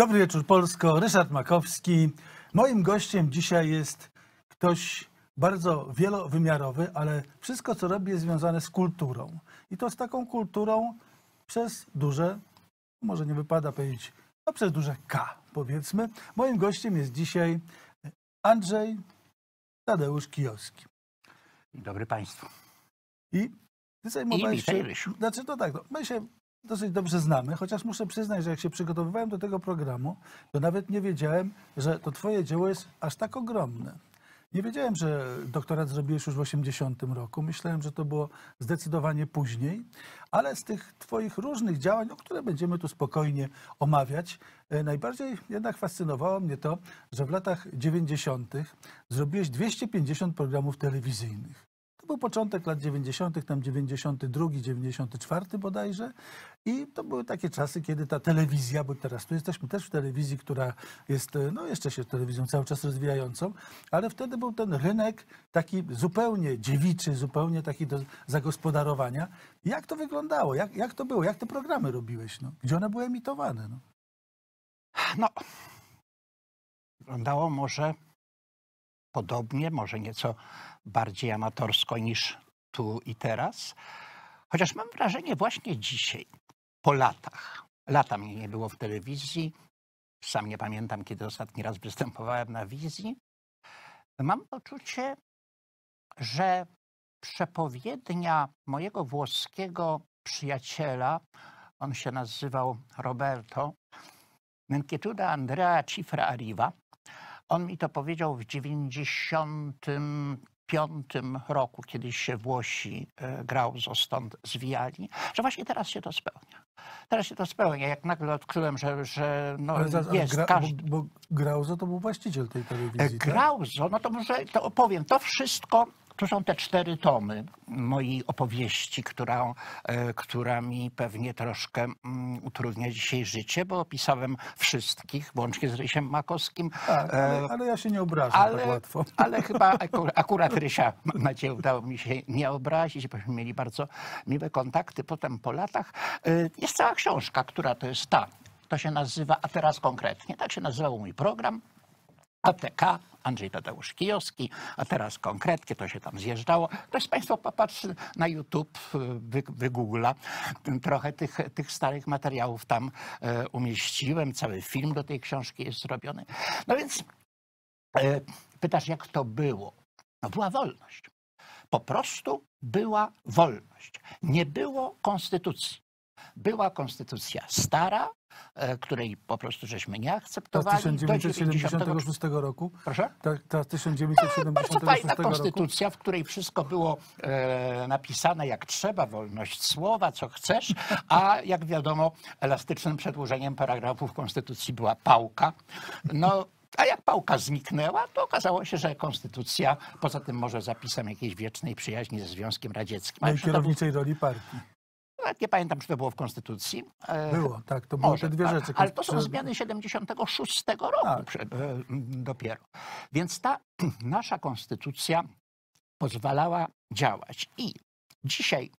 Dobry wieczór Polsko, Ryszard Makowski. Moim gościem dzisiaj jest ktoś bardzo wielowymiarowy, ale wszystko co robi jest związane z kulturą. I to z taką kulturą przez duże, może nie wypada powiedzieć, no przez duże K powiedzmy. Moim gościem jest dzisiaj Andrzej Tadeusz Kijowski. Dobry Państwu. I ty sobie I się, Rysiu. Znaczy to no tak, no, my się dosyć dobrze znamy, chociaż muszę przyznać, że jak się przygotowywałem do tego programu, to nawet nie wiedziałem, że to twoje dzieło jest aż tak ogromne. Nie wiedziałem, że doktorat zrobiłeś już w 80 roku. Myślałem, że to było zdecydowanie później, ale z tych twoich różnych działań, o które będziemy tu spokojnie omawiać, e, najbardziej jednak fascynowało mnie to, że w latach 90. zrobiłeś 250 programów telewizyjnych był początek lat 90., tam 92, 94 bodajże. I to były takie czasy, kiedy ta telewizja, bo teraz tu jesteśmy też w telewizji, która jest, e, no jeszcze się telewizją cały czas rozwijającą, ale wtedy był ten rynek taki zupełnie dziewiczy, zupełnie taki do zagospodarowania. Jak to wyglądało? Jak, jak to było? Jak te programy robiłeś? No? Gdzie one były emitowane? No, no wyglądało może podobnie, może nieco bardziej amatorsko niż tu i teraz. Chociaż mam wrażenie właśnie dzisiaj, po latach, lata mnie nie było w telewizji, sam nie pamiętam, kiedy ostatni raz występowałem na wizji, mam poczucie, że przepowiednia mojego włoskiego przyjaciela, on się nazywał Roberto, Menchietuda Andrea Cifra Arriva, on mi to powiedział w 95 roku, kiedy się Włosi e, Grauzo stąd zwijali, że właśnie teraz się to spełnia. Teraz się to spełnia. Jak nagle odkryłem, że, że no ale jest gra, każdy... Bo, bo Grauzo to był właściciel tej telewizji. E, tak? Grauzo, tak? no to może to opowiem. To wszystko tu są te cztery tomy mojej opowieści, która, e, która mi pewnie troszkę mm, utrudnia dzisiaj życie, bo opisałem wszystkich, łącznie z Rysiem Makowskim. Tak, e, ale, ale, ja się nie obrażam tak ale, tak łatwo. Ale chyba akurat Rysia, mam nadzieję, udało mi się nie obrazić, bośmy mieli bardzo miłe kontakty potem po latach. E, jest cała książka, która to jest ta. To się nazywa, a teraz konkretnie, tak się nazywał mój program, ATK, Andrzej Tadeusz Kijowski, a teraz konkretnie to się tam zjeżdżało. Ktoś z Państwa popatrzy na YouTube, wy, wygoogla, trochę tych, tych starych materiałów tam e, umieściłem, cały film do tej książki jest zrobiony. No więc e, pytasz, jak to było? No była wolność. Po prostu była wolność. Nie było konstytucji. Była konstytucja stara, e, której po prostu żeśmy nie akceptowali. Ta 1976 roku? Proszę? Ta, ta 1976 no, bardzo fajna roku. konstytucja, w której wszystko było e, napisane jak trzeba, wolność słowa, co chcesz, a jak wiadomo elastycznym przedłużeniem paragrafów konstytucji była pałka. No, a jak pałka zniknęła, to okazało się, że konstytucja, poza tym może zapisem jakiejś wiecznej przyjaźni ze Związkiem Radzieckim. No i kierowniczej roli partii. Nawet nie pamiętam, czy to było w Konstytucji. E, było, tak, to były te dwie rzeczy. Ale to są zmiany 76 roku tak. E, dopiero. Więc ta nasza Konstytucja pozwalała działać. I dzisiaj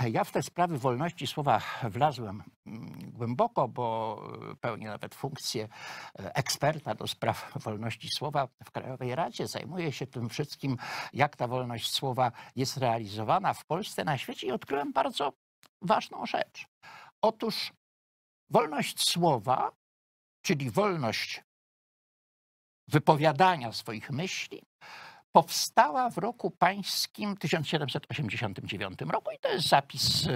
e, ja w te sprawy wolności słowa wlazłem mm, głęboko, bo pełnię nawet funkcję eksperta do spraw wolności słowa w Krajowej Radzie. Zajmuję się tym wszystkim, jak ta wolność słowa jest realizowana w Polsce, na świecie i odkryłem bardzo ważną rzecz. Otóż wolność słowa, czyli wolność wypowiadania swoich myśli, powstała w roku pańskim 1789 roku i to jest zapis y,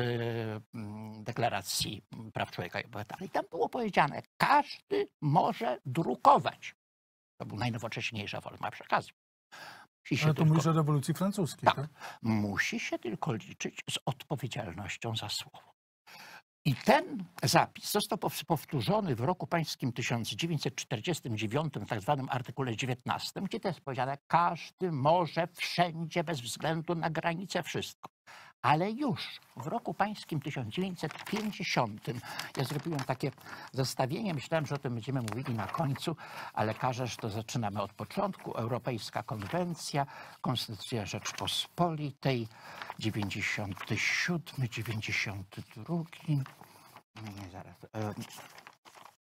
mm, Deklaracji Praw Człowieka i Obywatela. I tam było powiedziane, każdy może drukować. To była najnowocześniejsza forma przekazu musi się Ale to tylko... mówisz o rewolucji francuskiej, tak, tak? Musi się tylko liczyć z odpowiedzialnością za słowo. I ten zapis został powtórzony w roku pańskim 1949, w tak zwanym artykule 19, gdzie też powiedziane, każdy może wszędzie bez względu na granice wszystko. Ale już w roku pańskim 1950 ja zrobiłem takie zestawienie, myślałem, że o tym będziemy mówili na końcu, ale każesz to zaczynamy od początku. Europejska Konwencja, Konstytucja Rzeczpospolitej, 97, 92. Nie, zaraz. E,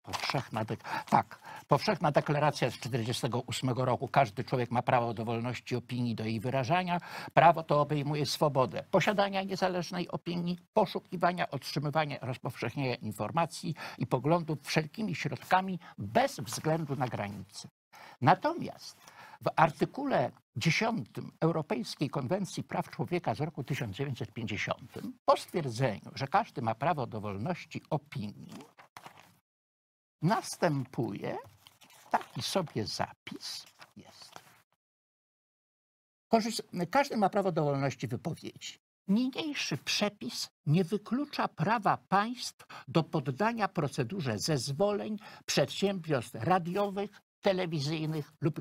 Powszechna, tak, powszechna deklaracja z 1948 roku. Każdy człowiek ma prawo do wolności opinii, do jej wyrażania. Prawo to obejmuje swobodę posiadania niezależnej opinii, poszukiwania, otrzymywania, rozpowszechniania informacji i poglądów wszelkimi środkami bez względu na granice. Natomiast w artykule 10 Europejskiej Konwencji Praw Człowieka z roku 1950 po stwierdzeniu, że każdy ma prawo do wolności opinii, następuje taki sobie zapis jest. Każdy ma prawo do wolności wypowiedzi. Niniejszy przepis nie wyklucza prawa państw do poddania procedurze zezwoleń przedsiębiorstw radiowych, telewizyjnych lub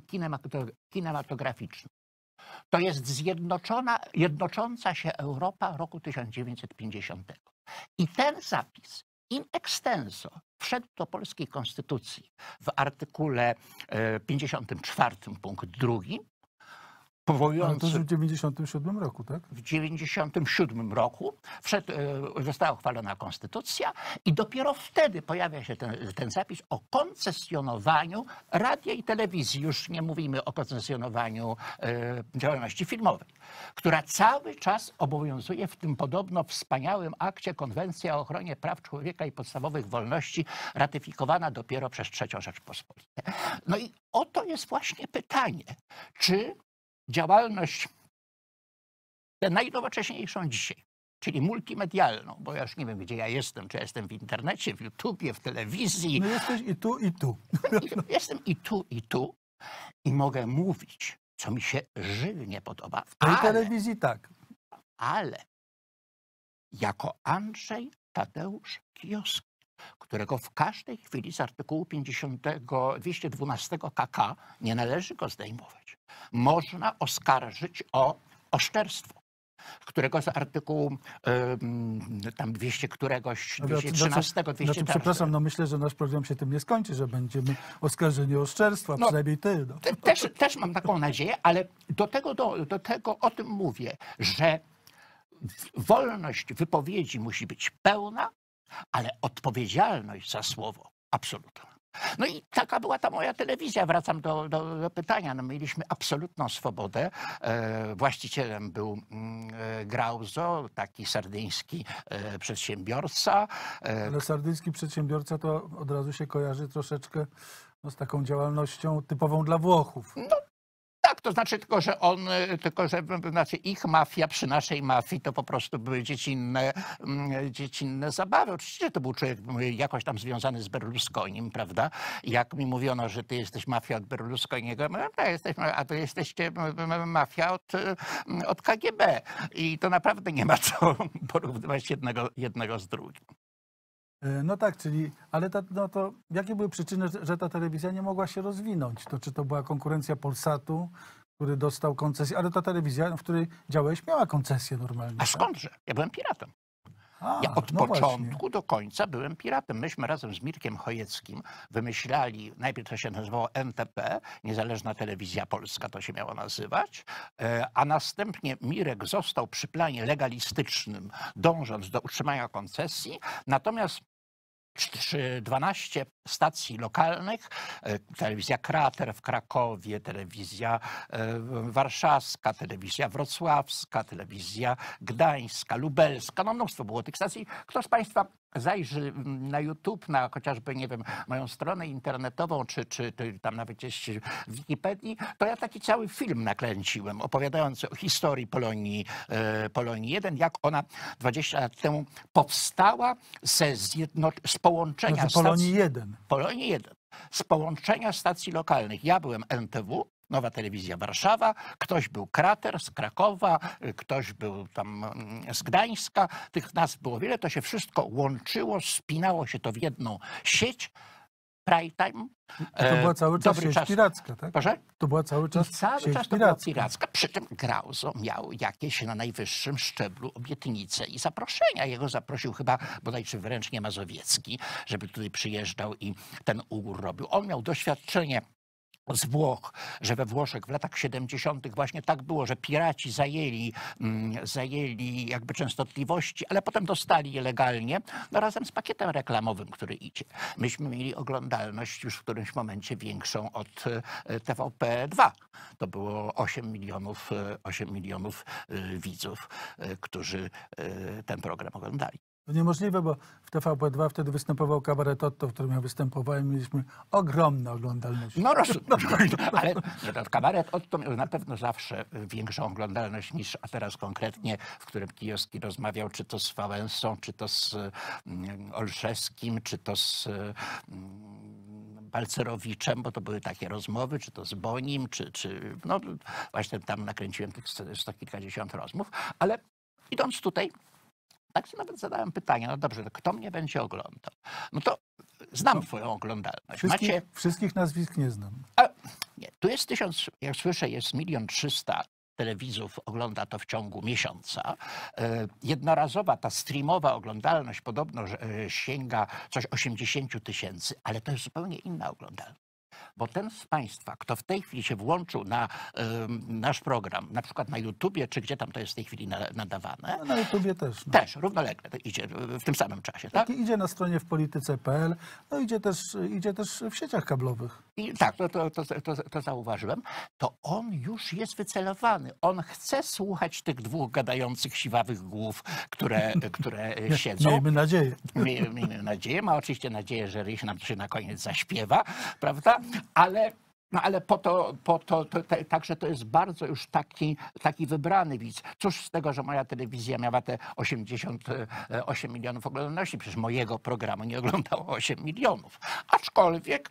kinematograficznych. To jest zjednoczona, jednocząca się Europa roku 1950. I ten zapis in extenso wszedł do polskiej konstytucji w artykule 54 e, punkt 2 powojujący... Ale to już w 97 roku, tak? W 97 roku wszedł, e, została uchwalona konstytucja i dopiero wtedy pojawia się ten, ten zapis o koncesjonowaniu radia i telewizji. Już nie mówimy o koncesjonowaniu e, działalności filmowej, która cały czas obowiązuje w tym podobno wspaniałym akcie Konwencja o ochronie praw człowieka i podstawowych wolności, ratyfikowana dopiero przez III Rzeczpospolitą. No i oto jest właśnie pytanie, czy działalność tę najnowocześniejszą dzisiaj, czyli multimedialną, bo ja już nie wiem, gdzie ja jestem, czy jestem w internecie, w YouTubie, w telewizji. No jesteś i tu, i tu. Jestem i tu, i tu i mogę mówić, co mi się żywnie podoba. W tej telewizji tak. Ale jako Andrzej Tadeusz Kioski którego w każdej chwili z artykułu 50, 212 KK nie należy go zdejmować. Można oskarżyć o oszczerstwo którego z artykułu tam 200 któregoś, 213, no 200. No przepraszam, no myślę, że nasz program się tym nie skończy, że będziemy oskarżeni o oszczerstwa, no, przynajmniej ty. No. Też, też mam taką nadzieję, ale do tego, do, do tego o tym mówię, że wolność wypowiedzi musi być pełna, ale odpowiedzialność za słowo absolutna. No i taka była ta moja telewizja. Wracam do, do, do pytania. No, mieliśmy absolutną swobodę. E, właścicielem był mm, e, Grauzo, taki sardyński e, przedsiębiorca. E, ale sardyński przedsiębiorca to od razu się kojarzy troszeczkę no, z taką działalnością typową dla Włochów. No tak, to znaczy tylko, że on, e, tylko że znaczy ich mafia przy naszej mafii to po prostu były dziecinne, mm, dziecinne zabawy. Oczywiście to był człowiek jakoś tam związany z Berlusconim, prawda? Jak mi mówiono, że ty jesteś mafia od Berlusconiego, no, no, a to jesteście mafia od, od KGB. I to naprawdę nie ma co porównywać jednego, jednego z drugim. E, no tak, czyli, ale ta, no to jakie były przyczyny, że ta telewizja nie mogła się rozwinąć? To czy to była konkurencja Polsatu, który dostał koncesję, ale ta telewizja, w której działałeś, miała koncesję normalnie. A tak? skądże? Ja byłem piratem. A, ja od no początku właśnie. do końca byłem piratem. Myśmy razem z Mirkiem Chojeckim wymyślali, najpierw to się nazywało NTP, Niezależna Telewizja Polska to się miało nazywać, e, a następnie Mirek został przy planie legalistycznym, dążąc do utrzymania koncesji, natomiast 12 stacji lokalnych, e, telewizja Krater w Krakowie, telewizja e, warszawska, telewizja wrocławska, telewizja gdańska, lubelska, no mnóstwo było tych stacji. Kto z Państwa zajrzy mm, na YouTube, na chociażby, nie wiem, moją stronę internetową, czy, czy, czy tam nawet gdzieś w Wikipedii, to ja taki cały film nakręciłem, opowiadający o historii Polonii, e, Polonii 1, jak ona 20 lat temu powstała ze zjedno... z połączenia... Z znaczy, Polonii 1. Polonii 1 z połączenia stacji lokalnych. Ja byłem NTW, Nowa Telewizja Warszawa, ktoś był Krater z Krakowa, y, ktoś był tam mm, z Gdańska, tych nas było wiele, to się wszystko łączyło, spinało się to w jedną sieć prime time. to była e, cały czas sieć czas. piracka, tak? Proszę? To była cały czas I cały sieć czas to piracka. piracka. Przy czym Grauzo miał jakieś na najwyższym szczeblu obietnice i zaproszenia. Jego zaprosił chyba bodaj czy wręcz nie Mazowiecki, żeby tutaj przyjeżdżał i ten ugór robił. On miał doświadczenie z Włoch, że we Włoszech w latach 70. właśnie tak było, że piraci zajęli, mm, zajęli jakby częstotliwości, ale potem dostali je legalnie no razem z pakietem reklamowym, który idzie. Myśmy mieli oglądalność już w którymś momencie większą od e, TVP2. To było 8 milionów, 8 e, milionów e, widzów, którzy ten program oglądali. To niemożliwe, bo w TVP2 wtedy występował kabaret Otto, w którym ja występowałem. Mieliśmy ogromne oglądalność. No rozumiem, no ale kabaret Otto miał na pewno zawsze większą oglądalność niż, a teraz konkretnie, w którym Kijowski rozmawiał czy to z Wałęsą, czy to z mm, Olszewskim, czy to z mm, Balcerowiczem, bo to były takie rozmowy, czy to z Bonim, czy, czy no właśnie tam nakręciłem tych sto kilkadziesiąt rozmów, ale idąc tutaj, tak się nawet zadałem pytanie, no dobrze, no kto mnie będzie oglądał? No to znam no, twoją oglądalność. Wszystkich, Macie... wszystkich nazwisk nie znam. A, nie, tu jest tysiąc, jak słyszę, jest milion trzysta telewizów ogląda to w ciągu miesiąca. E, jednorazowa ta streamowa oglądalność podobno e, sięga coś 80 tysięcy, ale to jest zupełnie inna oglądalność bo ten z Państwa, kto w tej chwili się włączył na nasz program, na przykład na YouTubie, czy gdzie tam to jest w tej chwili na, nadawane. No, na YouTubie też. No. Też, równolegle idzie e, w tym samym czasie, tak? tak? Idzie na stronie w polityce.pl, no idzie też, idzie też w sieciach kablowych. I, tak, to, to, to, to, to zauważyłem. To on już jest wycelowany. On chce słuchać tych dwóch gadających siwawych głów, które, które siedzą. Miejmy nadzieję. Miejmy nadzieję. Ma oczywiście nadzieję, że Ryś nam się na koniec zaśpiewa, prawda? ale no ale po to, po to, to te, także to jest bardzo już taki, taki wybrany widz. Cóż z tego, że moja telewizja miała te 88 e, milionów oglądalności, przecież mojego programu nie oglądało 8 milionów. Aczkolwiek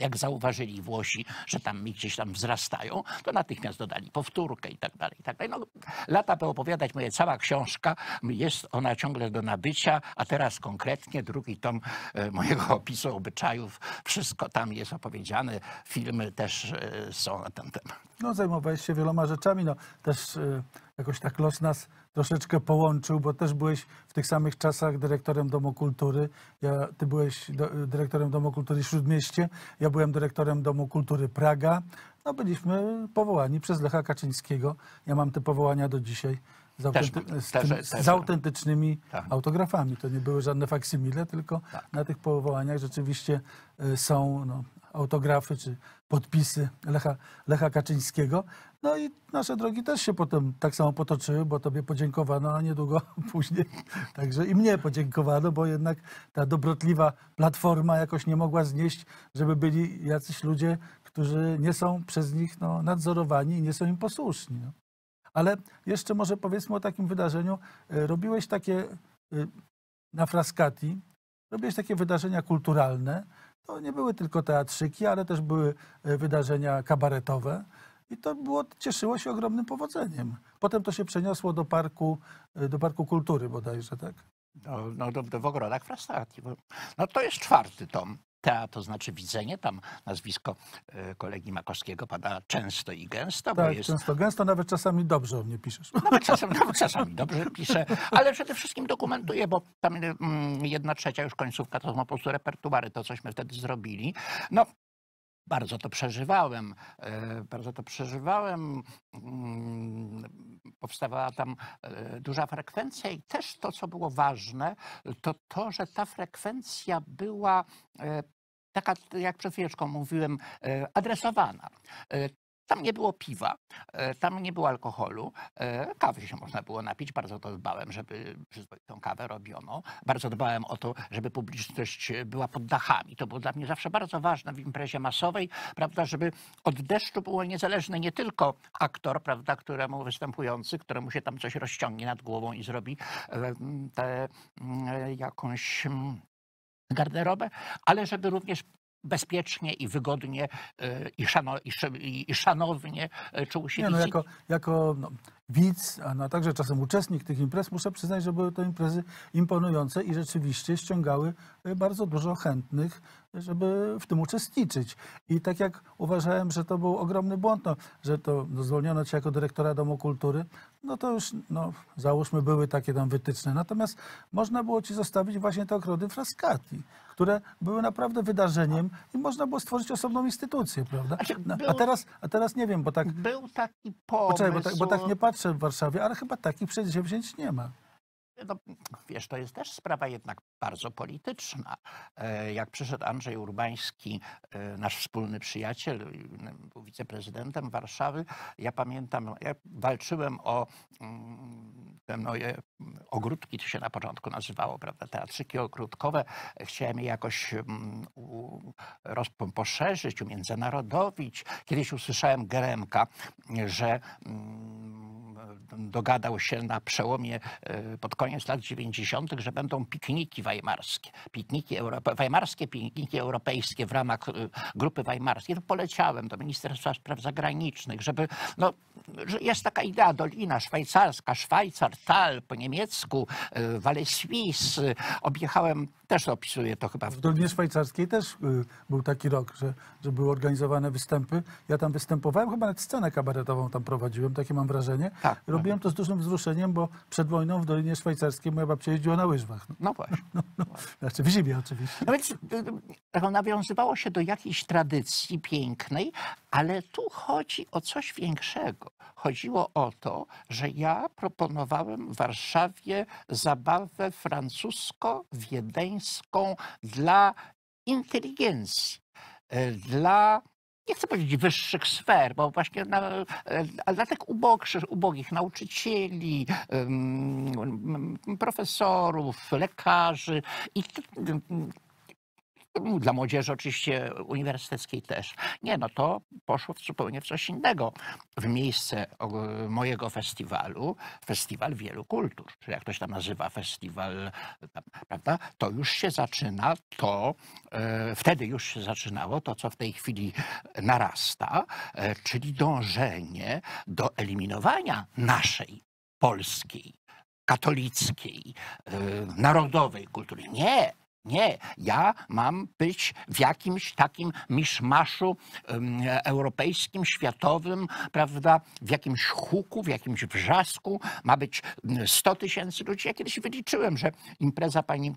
jak zauważyli Włosi, że tam gdzieś tam wzrastają, to natychmiast dodali powtórkę i tak dalej. I tak dalej. No, lata by opowiadać, moja cała książka, jest ona ciągle do nabycia, a teraz konkretnie drugi tom e, mojego opisu obyczajów, wszystko tam jest opowiedziane, filmy też e, są na ten temat. No zajmowałeś się wieloma rzeczami, no też e, jakoś tak los nas troszeczkę połączył, bo też byłeś w tych samych czasach dyrektorem Domu Kultury. Ja, ty byłeś do, dyrektorem Domu Kultury Śródmieście, ja byłem dyrektorem Domu Kultury Praga. No byliśmy powołani przez Lecha Kaczyńskiego. Ja mam te powołania do dzisiaj. Z, autenty też, z, tym, też, też. z, autentycznymi tak. autografami. To nie były żadne faksimile, tylko tak. na tych powołaniach rzeczywiście e, są no, autografy czy podpisy Lecha, Lecha Kaczyńskiego. No i nasze drogi też się potem tak samo potoczyły, bo tobie podziękowano, a niedługo później także i mnie podziękowano, bo jednak ta dobrotliwa platforma jakoś nie mogła znieść, żeby byli jacyś ludzie, którzy nie są przez nich no, nadzorowani i nie są im posłuszni. No. Ale jeszcze może powiedzmy o takim wydarzeniu. E, robiłeś takie e, na Frascati, robiłeś takie wydarzenia kulturalne. To nie były tylko teatrzyki, ale też były e, wydarzenia kabaretowe i to było, cieszyło się ogromnym powodzeniem. Potem to się przeniosło do parku, y, do parku kultury bodajże, tak? No, no do, do w ogrodach Frastati. No to jest czwarty tom. Tea to znaczy widzenie, tam nazwisko y, kolegi Makowskiego pada często i gęsto. Tak, jest... często, gęsto, nawet czasami dobrze o mnie piszesz. No, nawet czasami, nawet czasami dobrze piszę, ale przede wszystkim dokumentuję, bo tam mm, jedna trzecia już końcówka to są po prostu repertuary, to cośmy wtedy zrobili. No bardzo to przeżywałem. E, bardzo to przeżywałem. Mm, powstawała tam e, duża frekwencja i też to, co było ważne, to to, że ta frekwencja była e, taka, jak przed chwileczką mówiłem, adresowana. Tam nie było piwa, e, tam nie było alkoholu, e, kawy się można było napić. Bardzo to dbałem, żeby przyzwoitą kawę robiono. Bardzo dbałem o to, żeby publiczność była pod dachami. To było dla mnie zawsze bardzo ważne w imprezie masowej, prawda, żeby od deszczu było niezależne nie tylko aktor, prawda, któremu występujący, któremu się tam coś rozciągnie nad głową i zrobi e, tę mm, jakąś mm, garderobę, ale żeby również bezpiecznie i wygodnie e, i, szano, i, szanownie e, czuł się. Nie, no, jako, jako no, widz, a no, także czasem uczestnik tych imprez, muszę przyznać, że były to imprezy imponujące i rzeczywiście ściągały e, bardzo dużo chętnych, żeby w tym uczestniczyć. I tak jak uważałem, że to był ogromny błąd, no, że to no, zwolniono cię jako dyrektora Domu Kultury, no to już, no, załóżmy, były takie tam wytyczne. Natomiast można było ci zostawić właśnie te ogrody Frascati, które były naprawdę wydarzeniem i można było stworzyć osobną instytucję, prawda? a, no, teraz, a teraz nie wiem, bo tak... Był taki pomysł... Poczekaj, bo tak, bo tak nie patrzę teatrze w Warszawie, ale chyba takich przedsięwzięć nie ma. No, wiesz, to jest też sprawa jednak bardzo polityczna. E, jak przyszedł Andrzej Urbański, e, nasz wspólny przyjaciel, y, był wiceprezydentem Warszawy, ja pamiętam, ja walczyłem o mm, te moje mm, ogródki, to się na początku nazywało, prawda, teatrzyki ogródkowe. Chciałem je jakoś mm, poszerzyć, umiędzynarodowić. Kiedyś usłyszałem Geremka, że dogadał się na przełomie e, pod koniec koniec lat 90., że będą pikniki weimarskie, pikniki Europe, weimarskie, pikniki europejskie w ramach y, Grupy Weimarskiej. To no, poleciałem do Ministerstwa Spraw Zagranicznych, żeby, no, że jest taka idea Dolina Szwajcarska, Szwajcar, Tal po niemiecku, Valais y, Suisse. Objechałem też opisuje to chyba. W Dolinie Szwajcarskiej też y, był taki rok, że, że były organizowane występy. Ja tam występowałem, chyba nawet scenę kabaretową tam prowadziłem, takie mam wrażenie. Tak, Robiłem tak. to z dużym wzruszeniem, bo przed wojną w Dolinie Szwajcarskiej moja babcia jeździła na łyżwach. No, no właśnie. No, no. no znaczy w zimie oczywiście. No więc y, y, nawiązywało się do jakiejś tradycji pięknej, ale tu chodzi o coś większego. Chodziło o to, że ja proponowałem w Warszawie zabawę francusko-wiedeńską dla inteligencji, e, dla nie chcę powiedzieć wyższych sfer, bo właśnie na, e, dla tych ubogszych, ubogich nauczycieli, profesorów, lekarzy i dla młodzieży oczywiście uniwersyteckiej też. Nie, no to poszło w zupełnie w coś innego. W miejsce e, mojego festiwalu, festiwal wielu kultur, czy jak ktoś tam nazywa festiwal, e, prawda, to już się zaczyna to, e, wtedy już się zaczynało to, co w tej chwili narasta, czyli dążenie do eliminowania naszej polskiej, katolickiej, narodowej kultury. Nie, nie, ja mam być w jakimś takim miszmaszu europejskim, światowym, prawda, w jakimś huku, w jakimś wrzasku. Ma być 100 tysięcy ludzi. Ja kiedyś wyliczyłem, że impreza pani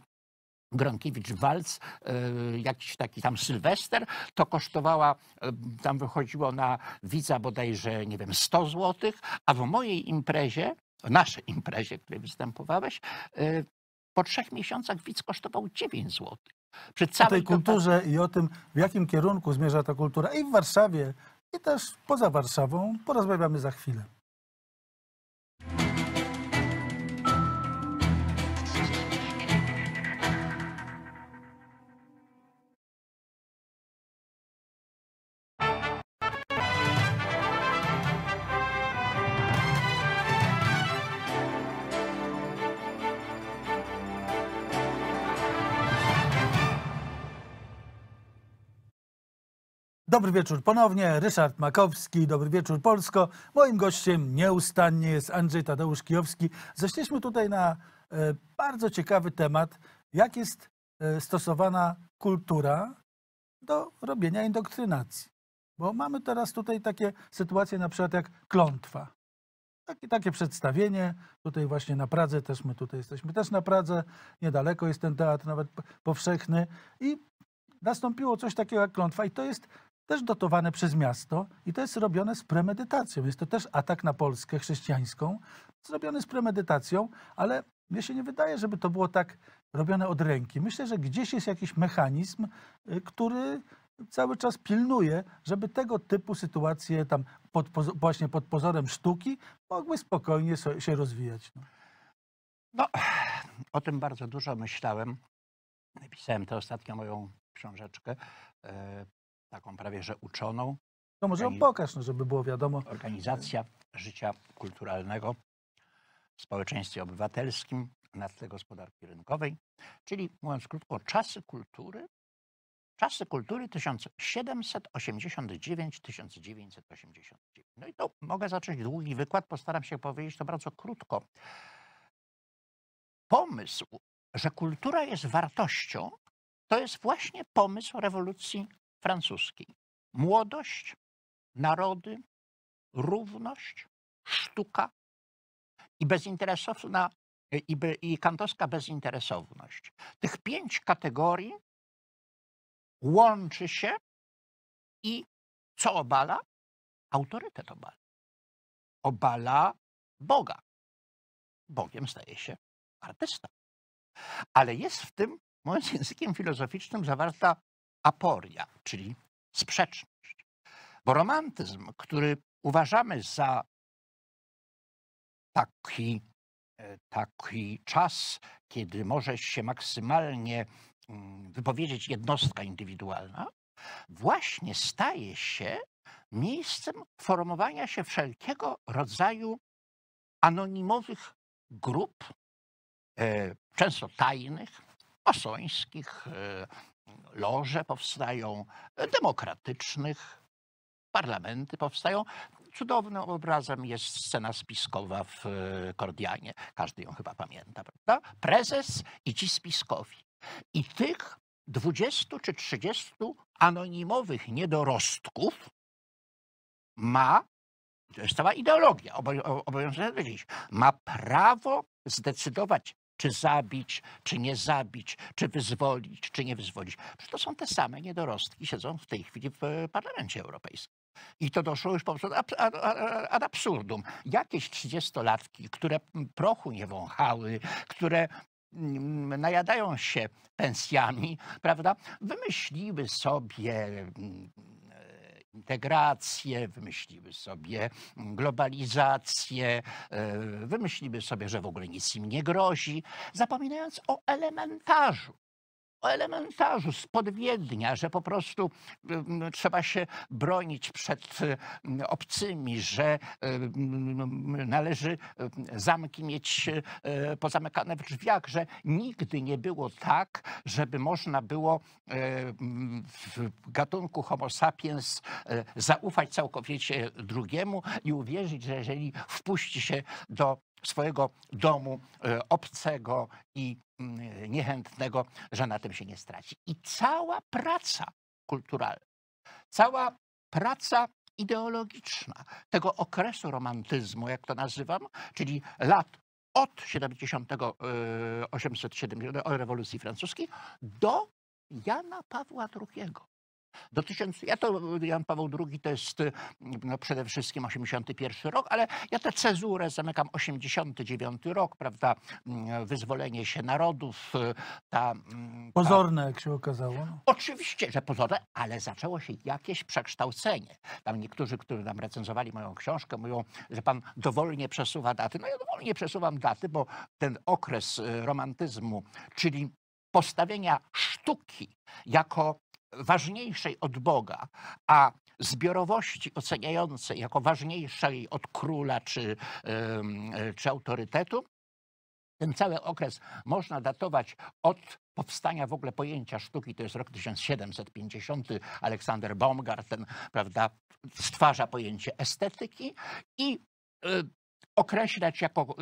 Gronkiewicz-Walc, e, jakiś taki tam Sylwester, to kosztowała, e, tam wychodziło na widza bodajże, nie wiem, 100 złotych, a w mojej imprezie, w naszej imprezie, w której występowałeś, e, po trzech miesiącach widz kosztował 9 zł. Przy całej o tej kulturze i o tym, w jakim kierunku zmierza ta kultura i w Warszawie, i też poza Warszawą, porozmawiamy za chwilę. Dobry wieczór ponownie, Ryszard Makowski, dobry wieczór Polsko. Moim gościem nieustannie jest Andrzej Tadeusz Kijowski. Zeszliśmy tutaj na e, bardzo ciekawy temat, jak jest e, stosowana kultura do robienia indoktrynacji. Bo mamy teraz tutaj takie sytuacje na przykład jak klątwa. Takie, takie przedstawienie, tutaj właśnie na Pradze też my tutaj jesteśmy, też na Pradze, niedaleko jest ten teatr nawet powszechny i nastąpiło coś takiego jak klątwa i to jest też dotowane przez miasto i to jest robione z premedytacją. Jest to też atak na Polskę chrześcijańską, zrobiony z premedytacją, ale mnie się nie wydaje, żeby to było tak robione od ręki. Myślę, że gdzieś jest jakiś mechanizm, y, który cały czas pilnuje, żeby tego typu sytuacje tam pod, właśnie pod pozorem sztuki mogły spokojnie się rozwijać. No. no, o tym bardzo dużo myślałem. Napisałem tę ostatnią moją książeczkę e, taką prawie że uczoną. No może Organiz... pokaż, no, żeby było wiadomo. Organizacja życia kulturalnego w społeczeństwie obywatelskim na tle gospodarki rynkowej, czyli mówiąc krótko, czasy kultury, czasy kultury 1789-1989. No i to mogę zacząć długi wykład, postaram się powiedzieć to bardzo krótko. Pomysł, że kultura jest wartością, to jest właśnie pomysł rewolucji francuskiej. Młodość, narody, równość, sztuka i bezinteresowna e, i, be, i kantowska bezinteresowność. Tych pięć kategorii łączy się i co obala? Autorytet obala. Obala Boga. Bogiem staje się artysta. Ale jest w tym, mówiąc językiem filozoficznym, zawarta aporia, czyli sprzeczność. Bo romantyzm, który uważamy za taki, e, taki czas, kiedy może się maksymalnie mm, wypowiedzieć jednostka indywidualna, właśnie staje się miejscem formowania się wszelkiego rodzaju anonimowych grup, e, często tajnych, masońskich, e, loże powstają, e, demokratycznych, parlamenty powstają. Cudownym obrazem jest scena spiskowa w e, Kordianie. Każdy ją chyba pamięta, prawda? Prezes i ci spiskowi. I tych 20 czy 30 anonimowych niedorostków ma, to jest cała ideologia obowiązująca dziś, ma prawo zdecydować czy zabić, czy nie zabić, czy wyzwolić, czy nie wyzwolić. to są te same niedorostki, siedzą w tej chwili w e, Parlamencie Europejskim. I to doszło już po prostu ad absurdum. Jakieś trzydziestolatki, które prochu nie wąchały, które najadają się pensjami, prawda, wymyśliły sobie integrację, wymyśliły sobie globalizację, e, wymyśliły sobie, że w ogóle nic im nie grozi, zapominając o elementarzu o elementarzu, spod Wiednia, że po prostu mm, trzeba się bronić przed mm, obcymi, że mm, należy zamki mieć e, pozamykane w drzwiach, że nigdy nie było tak, żeby można było e, w gatunku homo sapiens e, zaufać całkowicie drugiemu i uwierzyć, że jeżeli wpuści się do swojego domu e, obcego i mm, niechętnego, że na tym się nie straci. I cała praca kulturalna, cała praca ideologiczna tego okresu romantyzmu, jak to nazywam, czyli lat od 70, e, rewolucji francuskiej do Jana Pawła II do 1000, ja to Jan Paweł II to jest y, no, przede wszystkim 81 rok, ale ja tę cezurę zamykam 89 rok, prawda, mm, wyzwolenie się narodów, y, mm, ta... Pozorne, jak się okazało. No. Oczywiście, że pozorne, ale zaczęło się jakieś przekształcenie. Tam niektórzy, którzy nam recenzowali moją książkę, mówią, że pan dowolnie przesuwa daty. No ja dowolnie przesuwam daty, bo ten okres y, romantyzmu, czyli postawienia sztuki jako ważniejszej od Boga, a zbiorowości oceniającej jako ważniejszej od króla czy, czy autorytetu, ten cały okres można datować od powstania w ogóle pojęcia sztuki, to jest rok 1750, Aleksander Baumgarten, prawda, stwarza pojęcie estetyki i e, określać jako e,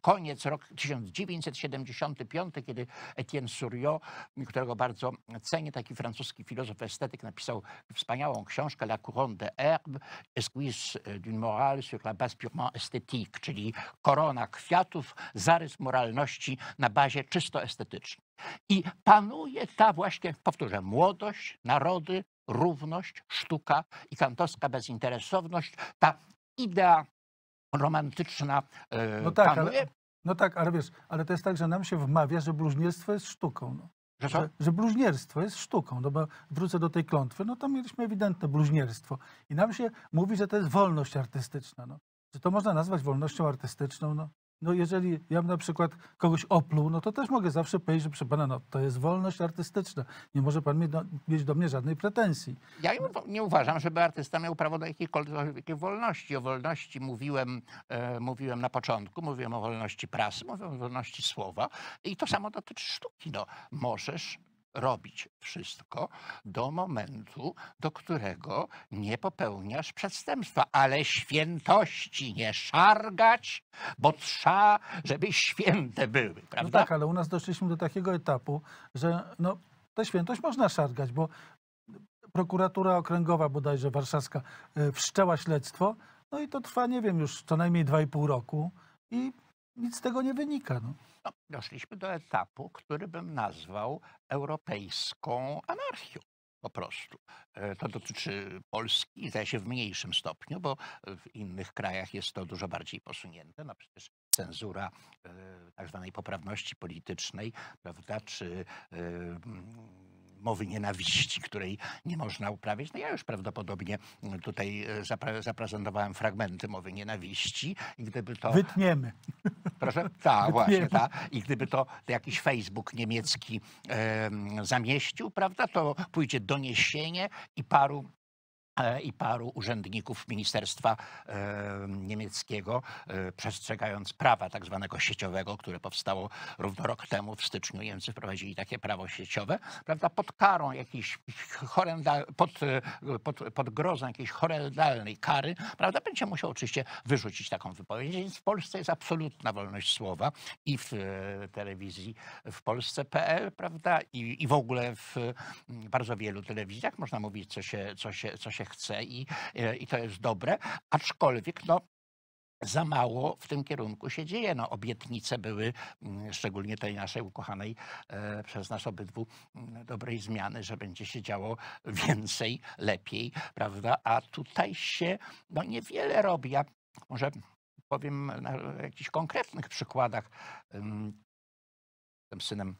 koniec rok 1975, kiedy Etienne Suriot, którego bardzo cenię, taki francuski filozof, estetyk, napisał wspaniałą książkę La couronne de herbe, esquisse d'une morale sur la base purement esthétique, czyli korona kwiatów, zarys moralności na bazie czysto estetycznej. I panuje ta właśnie, powtórzę, młodość, narody, równość, sztuka i kantowska bezinteresowność, ta idea romantyczna e, no tak, Ale, no tak, ale wiesz, ale to jest tak, że nam się wmawia, że bluźnierstwo jest sztuką. No. Że, że, że, bluźnierstwo jest sztuką, no bo wrócę do tej klątwy, no tam mieliśmy ewidentne bluźnierstwo. I nam się mówi, że to jest wolność artystyczna. No. Czy to można nazwać wolnością artystyczną? No no jeżeli ja bym na przykład kogoś opluł, no to też mogę zawsze powiedzieć, że proszę pana, no to jest wolność artystyczna. Nie może pan mieć do, mieć do mnie żadnej pretensji. Ja nie uważam, żeby artysta miał prawo do jakiejkolwiek wolności. O wolności mówiłem, e, mówiłem na początku, mówiłem o wolności prasy, mówiłem o wolności słowa i to samo dotyczy sztuki. No, możesz robić wszystko do momentu, do którego nie popełniasz przestępstwa, ale świętości nie szargać, bo trza, żeby święte były, no prawda? No tak, ale u nas doszliśmy do takiego etapu, że no, tę świętość można szargać, bo prokuratura okręgowa bodajże warszawska e, wszczęła śledztwo, no i to trwa, nie wiem, już co najmniej 2,5 roku i nic z tego nie wynika. No. No, doszliśmy do etapu, który bym nazwał europejską anarchią. Po prostu. E, to dotyczy Polski, zdaje się w mniejszym stopniu, bo w innych krajach jest to dużo bardziej posunięte. No przecież cenzura e, tak zwanej poprawności politycznej, prawda, czy e, mowy nienawiści, której nie można uprawiać. No ja już prawdopodobnie tutaj e, zaprezentowałem fragmenty mowy nienawiści i gdyby to... Wytniemy. Proszę? Tak, właśnie, ta. I gdyby to, to jakiś Facebook niemiecki e, zamieścił, prawda, to pójdzie doniesienie i paru E, i paru urzędników ministerstwa e, niemieckiego, e, przestrzegając prawa tak zwanego sieciowego, które powstało równo rok temu w styczniu. Niemcy wprowadzili takie prawo sieciowe, prawda, pod karą jakiejś horrendal, pod, pod, pod grozą jakiejś horrendalnej kary, prawda, będzie musiał oczywiście wyrzucić taką wypowiedź. Więc w Polsce jest absolutna wolność słowa i w telewizji w Polsce.pl, prawda, i, i w ogóle w bardzo wielu telewizjach można mówić, co się, co się, co się chce i, e, i to jest dobre, aczkolwiek no, za mało w tym kierunku się dzieje. No, obietnice były, mm, szczególnie tej naszej ukochanej e, przez nas obydwu mm, dobrej zmiany, że będzie się działo więcej, lepiej, prawda? A tutaj się no, niewiele robi. Ja może powiem na jakichś konkretnych przykładach. Jestem synem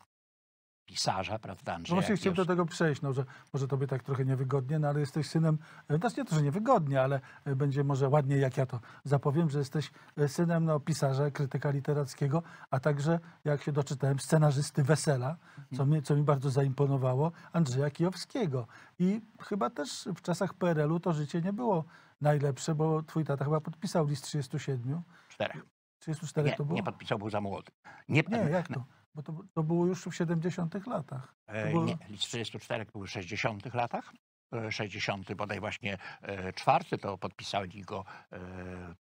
pisarza, prawda? No Andrzeja Właśnie Kiesz. chciałem do tego przejść, no, że może tobie tak trochę niewygodnie, no, ale jesteś synem, e, znaczy nie to, że niewygodnie, ale e, będzie może ładniej, jak ja to zapowiem, że jesteś e, synem no, pisarza, krytyka literackiego, a także, jak się doczytałem, scenarzysty Wesela, co mi, co mi bardzo zaimponowało, Andrzeja Kijowskiego. I chyba też w czasach PRL-u to życie nie było najlepsze, bo twój tata chyba podpisał list 37. Czterech. 34 nie, to było? Nie podpisał, był za młody. Nie, nie jak to? Bo to, to było już w 70 latach. E, było... Nie, liczb były w 60 latach. 60 e, bodaj właśnie e, czwarty to podpisali go e,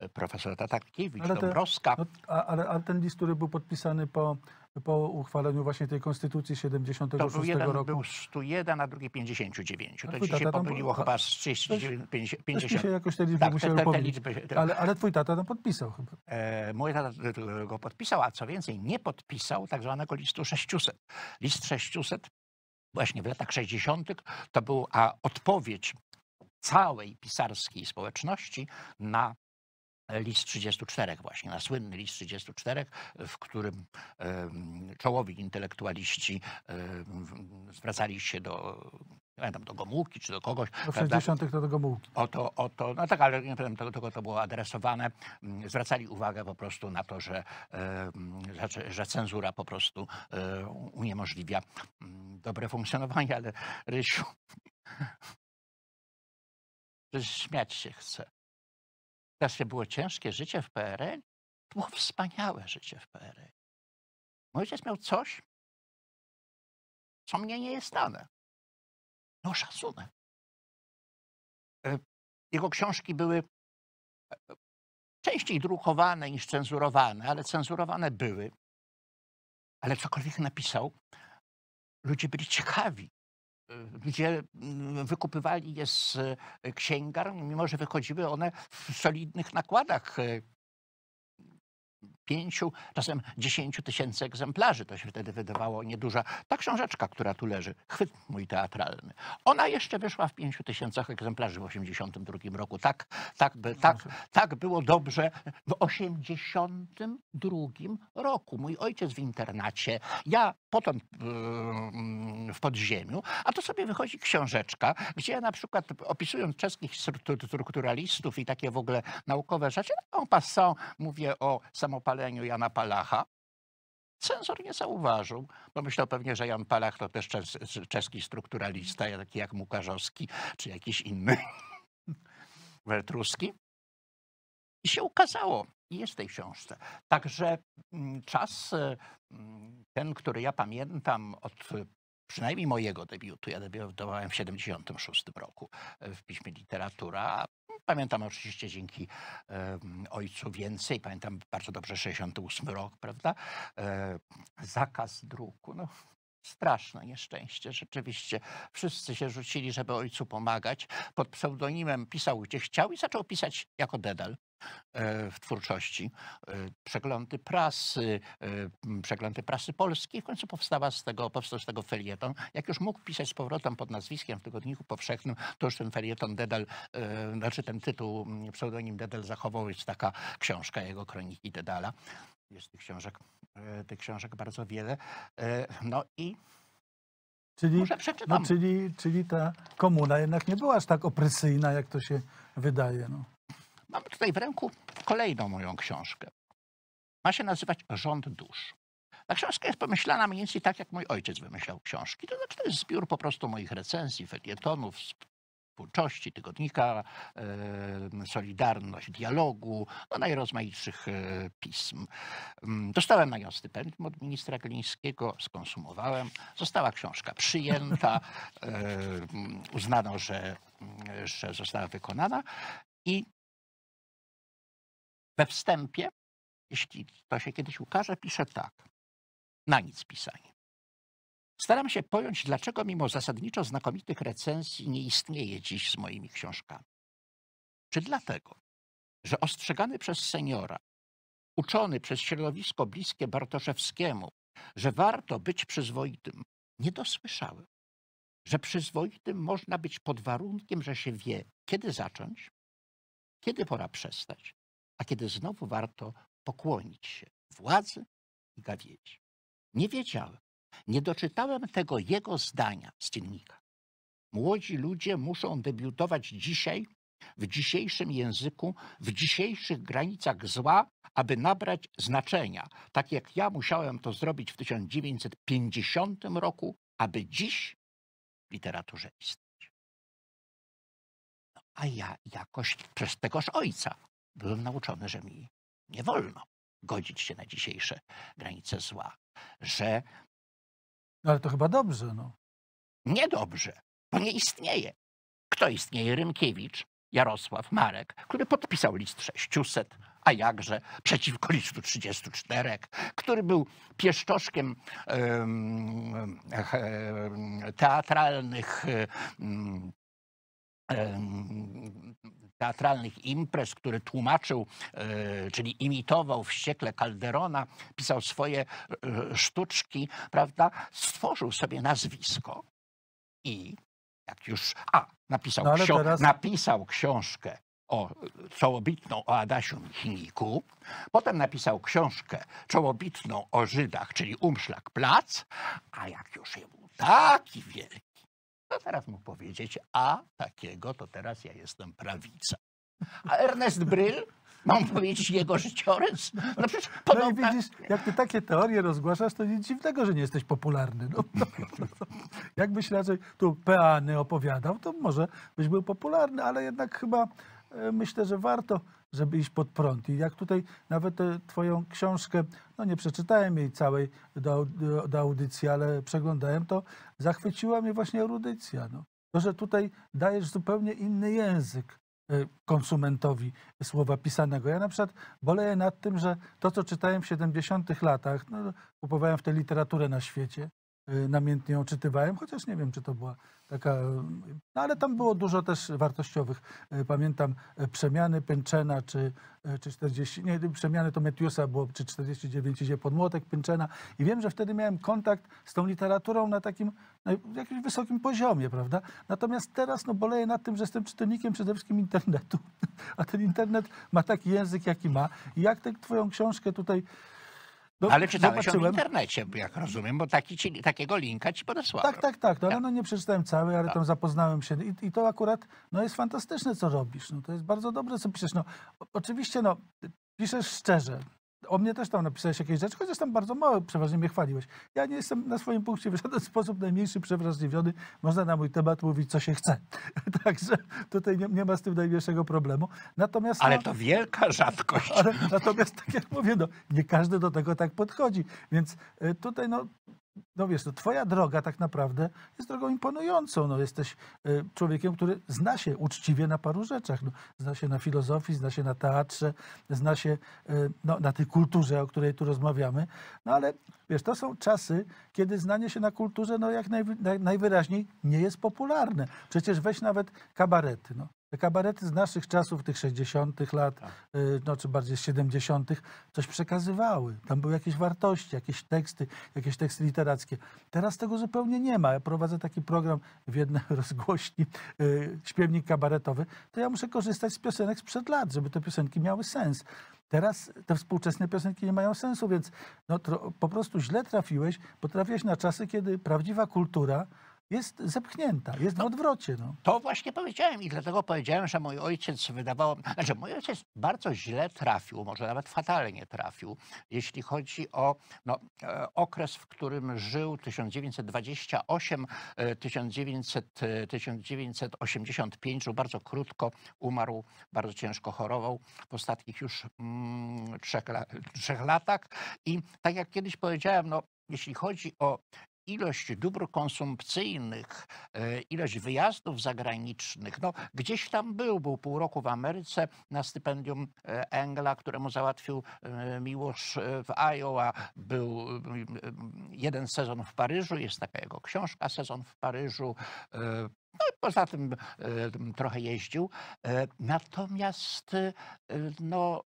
E, profesor Tatarkiewicz, ale te, Dąbrowska. No, ale, ale ten list, który był podpisany po, po uchwaleniu właśnie tej konstytucji 76 to był jeden, roku. był 101, a drugi 59. To ci no się pomyliło chyba z 39, 50. Tak, ale, ale twój tata tam podpisał chyba. E, mój tata go podpisał, a co więcej nie podpisał tak zwanego listu 600. List 600 właśnie w latach 60. to była odpowiedź całej pisarskiej społeczności na list 34 właśnie, na słynny list 34, w którym czołowi intelektualiści zwracali się do nie pamiętam, do Gomułki czy do kogoś. Do 60. to do Gomułki. O to, o to, no tak, ale nie pamiętam, do kogo to było adresowane. Mm, zwracali uwagę po prostu na to, że, znaczy, że, cenzura po prostu e, uniemożliwia mm, dobre funkcjonowanie, ale Rysiu, śmiać się chce. Jakie było ciężkie życie w PRL, to było wspaniałe życie w PRL. Mój ojciec miał coś, co mnie nie jest dane. No szacunek. E, jego książki były e, częściej drukowane niż cenzurowane, ale cenzurowane były. Ale cokolwiek napisał, ludzie byli ciekawi gdzie mm, wykupywali je z e, księgarni, mimo że wychodziły one w solidnych nakładach e, pięciu, czasem dziesięciu tysięcy egzemplarzy. To się wtedy wydawało nieduża. Ta książeczka, która tu leży, chwyt mój teatralny. Ona jeszcze wyszła w pięciu tysiącach egzemplarzy w 1982 roku. Tak, tak, by, tak, tak było dobrze w 82 roku. Mój ojciec w internacie, ja potem yy, w podziemiu, a to sobie wychodzi książeczka, gdzie ja na przykład opisując czeskich strukturalistów i takie w ogóle naukowe rzeczy, en passant mówię o samopalności paleniu Jana Palacha. Cenzor nie zauważył, bo myślał pewnie, że Jan Palach to też czeski strukturalista, taki jak Mukarzowski czy jakiś inny, Wertruski. I się ukazało, jest w tej książce. Także mm, czas, e, mm, ten, który ja pamiętam od e, przynajmniej mojego debiutu, ja debiutowałem w 76 roku e, w piśmie Literatura, Pamiętam oczywiście dzięki ojcu więcej, pamiętam bardzo dobrze 68 rok, prawda? E, zakaz druku. No, straszne nieszczęście, rzeczywiście. Wszyscy się rzucili, żeby ojcu pomagać. Pod pseudonimem pisał gdzie chciał i zaczął pisać jako Dedal. E, w twórczości. E, przeglądy prasy, e, przeglądy prasy polskiej. W końcu powstała z tego, powstał z tego felieton. Jak już mógł pisać z powrotem pod nazwiskiem w tygodniku powszechnym, to już ten felieton Dedel, znaczy ten tytuł, pseudonim Dedel zachował. Jest taka książka jego, Kroniki Dedala. Jest tych książek, tych książek bardzo wiele. No i Czyli, no, czyli, czyli ta komuna jednak nie była aż tak opresyjna, jak to się wydaje. No. Mam tutaj w ręku kolejną moją książkę. Ma się nazywać Rząd Dusz. Ta książka jest pomyślana mniej więcej tak, jak mój ojciec wymyślał książki. To znaczy, to jest zbiór po prostu moich recenzji, felietonów, twórczości, tygodnika, Solidarność, dialogu, do no, najrozmaitszych e, pism. Mm, dostałem na nią stypendium od ministra Glińskiego, skonsumowałem. Została książka przyjęta, e, mm, uznano, że, mm, że została wykonana. I we wstępie, jeśli to się kiedyś ukaże, pisze tak. Na nic pisanie. Staram się pojąć, dlaczego mimo zasadniczo znakomitych recenzji nie istnieje dziś z moimi książkami. Czy dlatego, że ostrzegany przez seniora, uczony przez środowisko bliskie Bartoszewskiemu, że warto być przyzwoitym, nie dosłyszałem, że przyzwoitym można być pod warunkiem, że się wie, kiedy zacząć, kiedy pora przestać a kiedy znowu warto pokłonić się władzy i gawiedzi. Nie wiedziałem, nie doczytałem tego jego zdania z dziennika. Młodzi ludzie muszą debiutować dzisiaj, w dzisiejszym języku, w dzisiejszych granicach zła, aby nabrać znaczenia, tak jak ja musiałem to zrobić w 1950 roku, aby dziś w literaturze istnieć. No, a ja jakoś przez tegoż ojca byłem nauczony, że mi nie wolno godzić się na dzisiejsze granice zła, że. No ale to chyba dobrze, no. Niedobrze, bo nie istnieje. Kto istnieje? Rymkiewicz, Jarosław Marek, który podpisał list 600, a jakże przeciwko listu 34, który był pieszczoszkiem teatralnych teatralnych imprez, który tłumaczył, e, czyli imitował wściekle Calderona, pisał swoje e, sztuczki, prawda, stworzył sobie nazwisko i jak już, a, napisał, no ksi teraz... napisał książkę o czołobitną o Adasiu Michniku, potem napisał książkę czołobitną o Żydach, czyli Umszlak Plac, a jak już jemu taki wielki to teraz mu powiedzieć, a takiego to teraz ja jestem prawica. A Ernest Bryl, mam powiedzieć jego życiorys? No przecież podobna... No i widzisz, jak ty takie teorie rozgłaszasz, to nic dziwnego, że nie jesteś popularny. No, no, no, no. Jakbyś raczej tu peany opowiadał, to może byś był popularny, ale jednak chyba e, myślę, że warto żeby iść pod prąd. I jak tutaj nawet twoją książkę, no nie przeczytałem jej całej do, do, do audycji, ale przeglądałem to, zachwyciła mnie właśnie erudycja. No. To, że tutaj dajesz zupełnie inny język y, konsumentowi słowa pisanego. Ja na przykład boleję nad tym, że to, co czytałem w 70-tych latach, no, kupowałem w tę literaturę na świecie, Y, namiętnie oczytywałem, chociaż nie wiem, czy to była taka... No ale tam było dużo też wartościowych. Y, pamiętam y, Przemiany Pęczena, czy, czy 40... Nie, Przemiany to Metiusa było, czy 49 idzie pod młotek Pęczena. I wiem, że wtedy miałem kontakt z tą literaturą na takim na jakimś wysokim poziomie, prawda? Natomiast teraz no, boleję nad tym, że jestem czytelnikiem przede wszystkim internetu. A ten internet ma taki język, jaki ma. I jak tę twoją książkę tutaj no, ale czytałeś zobaczyłem. w internecie, jak rozumiem, bo taki ci, takiego linka ci podesłałem. Tak, tak, tak. No, tak. no nie przeczytałem cały, ale tak. tam zapoznałem się. I, I, to akurat no, jest fantastyczne, co robisz. No, to jest bardzo dobre, co piszesz. No, oczywiście no, piszesz szczerze o mnie też tam napisałeś jakieś rzeczy, chociaż tam bardzo mało przeważnie mnie chwaliłeś. Ja nie jestem na swoim punkcie w żaden sposób najmniejszy przewrażliwiony. Można na mój temat mówić, co się chce. Także tutaj nie, nie, ma z tym najmniejszego problemu. Natomiast, ale no, to wielka rzadkość. Ale, natomiast tak jak mówię, no, nie każdy do tego tak podchodzi. Więc y, tutaj no, no wiesz, no twoja droga tak naprawdę jest drogą imponującą. No, jesteś e, człowiekiem, który zna się uczciwie na paru rzeczach. No, zna się na filozofii, zna się na teatrze, zna się e, no, na tej kulturze, o której tu rozmawiamy. No ale wiesz, to są czasy, kiedy znanie się na kulturze no, jak najwyraźniej nie jest popularne. Przecież weź nawet kabarety. No kabarety z naszych czasów, tych 60. lat, tak. y, no czy bardziej z 70., coś przekazywały. Tam były jakieś wartości, jakieś teksty, jakieś teksty literackie. Teraz tego zupełnie nie ma. Ja prowadzę taki program w jednej rozgłośni, y, śpiewnik kabaretowy. To ja muszę korzystać z piosenek sprzed lat, żeby te piosenki miały sens. Teraz te współczesne piosenki nie mają sensu, więc no, po prostu źle trafiłeś, bo trafiłeś na czasy, kiedy prawdziwa kultura jest zepchnięta, jest no, w odwrocie. No. To właśnie powiedziałem i dlatego powiedziałem, że mój ojciec wydawał, znaczy mój ojciec bardzo źle trafił, może nawet fatalnie trafił, jeśli chodzi o no, e, okres, w którym żył 1928, 1985, żył bardzo krótko, umarł, bardzo ciężko chorował w ostatnich już mm, trzech, trzech latach i tak jak kiedyś powiedziałem, no, jeśli chodzi o ilość dóbr konsumpcyjnych, e, ilość wyjazdów zagranicznych. No, gdzieś tam był, był pół roku w Ameryce na stypendium e, Engla, któremu załatwił e, miłość w Iowa. Był jeden sezon w Paryżu, jest taka jego książka, sezon w Paryżu. No i poza tym trochę jeździł. Natomiast no,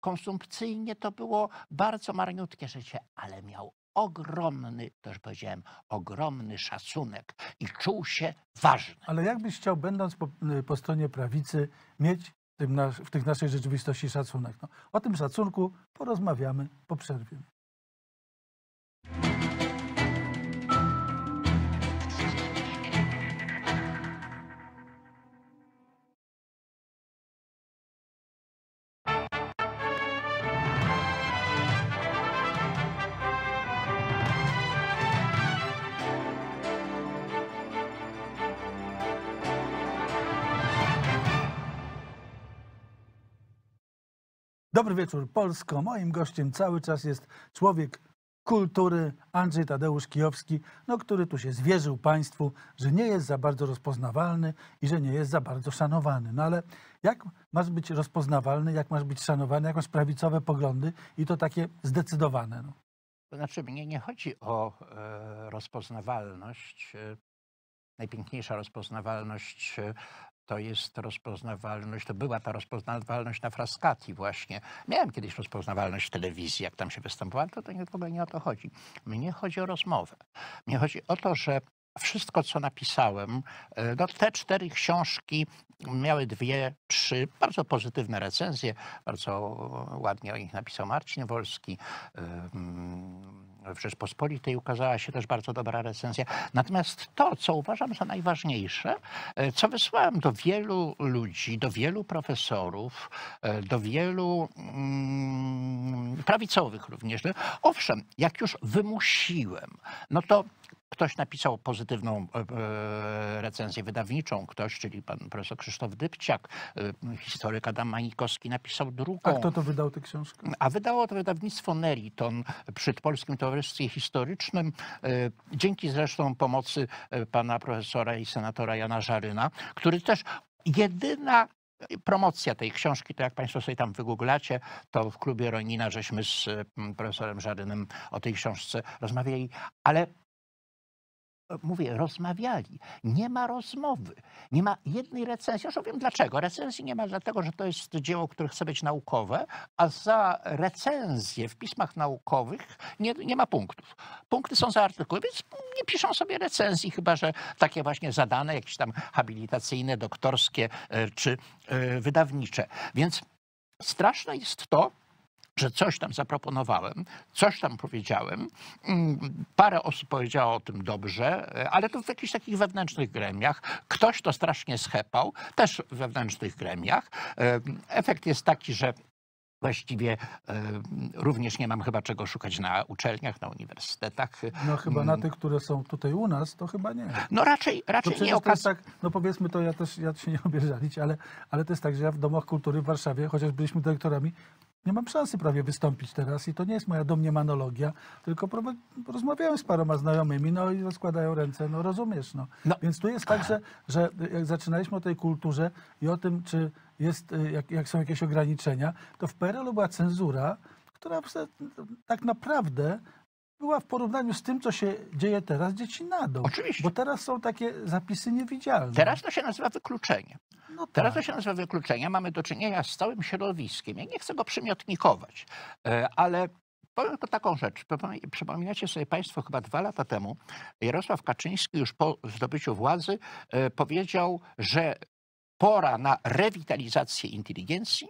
konsumpcyjnie to było bardzo marniutkie życie, ale miał ogromny, też powiedziałem, ogromny szacunek i czuł się ważny. Ale jakbyś chciał, będąc po, y, po stronie prawicy, mieć w, nas, w tych naszej rzeczywistości szacunek? No, o tym szacunku porozmawiamy po przerwie. Dobry wieczór Polsko. Moim gościem cały czas jest człowiek kultury Andrzej Tadeusz Kijowski, no, który tu się zwierzył państwu, że nie jest za bardzo rozpoznawalny i że nie jest za bardzo szanowany. No ale jak masz być rozpoznawalny, jak masz być szanowany, jak masz prawicowe poglądy i to takie zdecydowane? No. To znaczy, mnie nie chodzi o e, rozpoznawalność. E, najpiękniejsza rozpoznawalność e, to jest rozpoznawalność, to była ta rozpoznawalność na Frascati właśnie. Miałem kiedyś rozpoznawalność w telewizji, jak tam się występowałem, to, to nie, w ogóle nie o to chodzi. Mnie chodzi o rozmowę. Mnie chodzi o to, że wszystko, co napisałem, e, no te cztery książki miały dwie, trzy bardzo pozytywne recenzje. Bardzo ładnie o nich napisał Marcin Wolski. E, w Rzeczpospolitej ukazała się też bardzo dobra recenzja. Natomiast to, co uważam za najważniejsze, e, co wysłałem do wielu ludzi, do wielu profesorów, e, do wielu mm, prawicowych również. No, owszem, jak już wymusiłem, no to Ktoś napisał pozytywną e, e, recenzję wydawniczą, ktoś, czyli pan profesor Krzysztof Dybciak, e, historyk Adam Manikowski, napisał drugą. A kto to wydał tę książkę? A wydało to wydawnictwo Neriton przy Polskim Towarzystwie Historycznym, dzięki zresztą pomocy pana profesora i senatora Jana Żaryna, który też jedyna promocja tej książki, to jak Państwo sobie tam wygooglacie, to w klubie Ronina żeśmy z profesorem Żarynem o tej książce rozmawiali, ale E, mówię, rozmawiali. Nie ma rozmowy. Nie ma jednej recenzji. Już wiem dlaczego. Recenzji nie ma dlatego, że to jest dzieło, które chce być naukowe, a za recenzję w pismach naukowych nie, nie ma punktów. Punkty są za artykuły, więc nie piszą sobie recenzji, chyba że takie właśnie zadane, jakieś tam habilitacyjne, doktorskie e, czy e, wydawnicze. Więc straszne jest to, że coś tam zaproponowałem, coś tam powiedziałem. Mm, parę osób powiedziało o tym dobrze, e, ale to w jakichś takich wewnętrznych gremiach. Ktoś to strasznie schepał, też w wewnętrznych gremiach. E, efekt jest taki, że właściwie e, również nie mam chyba czego szukać na uczelniach, na uniwersytetach. No chyba mm. na tych, które są tutaj u nas, to chyba nie. No raczej, raczej nie okaz... tak, No powiedzmy to, ja też ja się nie obierzalić, ale, ale to jest tak, że ja w domach kultury w Warszawie, chociaż byliśmy dyrektorami, nie mam szansy prawie wystąpić teraz i to nie jest moja domniemanologia, tylko rozmawiałem z paroma znajomymi, no i rozkładają ręce, no rozumiesz, no. no. Więc tu jest tak, że, że jak e, e, zaczynaliśmy o tej kulturze i o tym, czy jest, e, jak, jak są jakieś ograniczenia, to w PRL-u była cenzura, która tak naprawdę była w porównaniu z tym, co się dzieje teraz dzieci nadą. Oczywiście. Bo teraz są takie zapisy niewidzialne. Teraz to się nazywa wykluczenie. No tak. Teraz to się nazywa wykluczenie. Mamy do czynienia z całym środowiskiem. Ja nie chcę go przymiotnikować, e, ale powiem tylko taką rzecz. Przypominacie sobie Państwo, chyba dwa lata temu Jarosław Kaczyński już po zdobyciu władzy e, powiedział, że pora na rewitalizację inteligencji,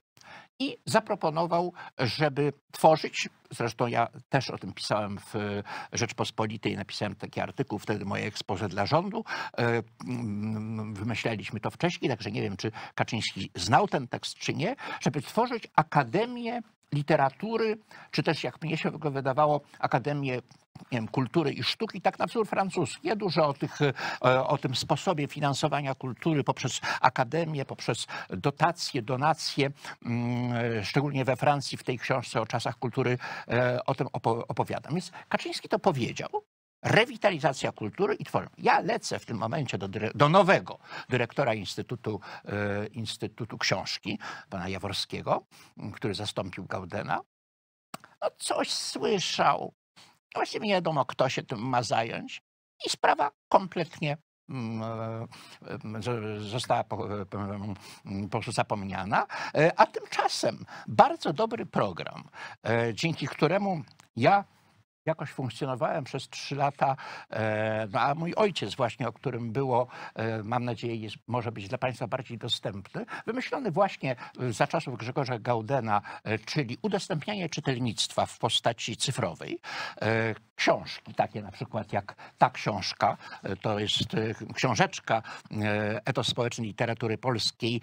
i zaproponował, żeby tworzyć, zresztą ja też o tym pisałem w e, Rzeczpospolitej, napisałem taki artykuł, wtedy moje ekspoze dla rządu, e, mm, wymyśleliśmy to wcześniej, także nie wiem, czy Kaczyński znał ten tekst, czy nie, żeby tworzyć Akademię literatury, czy też jak mnie się wydawało, Akademię wiem, Kultury i Sztuki, tak na wzór francuskie, dużo o, tych, e, o tym sposobie finansowania kultury poprzez akademię, poprzez dotacje, donacje, mm, szczególnie we Francji w tej książce o czasach kultury e, o tym opowiadam. Więc Kaczyński to powiedział, rewitalizacja kultury i tworzą. Ja lecę w tym momencie do, do nowego dyrektora Instytutu, e, Instytutu Książki, pana Jaworskiego, który zastąpił Gaudena. No coś słyszał. Właśnie nie wiadomo, kto się tym ma zająć. I sprawa kompletnie mm, e, została e, po, po prostu zapomniana. E, a tymczasem bardzo dobry program, dzięki któremu ja jakoś funkcjonowałem przez trzy lata, e, no a mój ojciec właśnie, o którym było, e, mam nadzieję, jest, może być dla Państwa bardziej dostępny, wymyślony właśnie e, za czasów Grzegorza Gaudena, czyli udostępnianie czytelnictwa w postaci cyfrowej. Książki, takie na przykład jak ta książka, to jest książeczka Etos Społecznej literatury polskiej,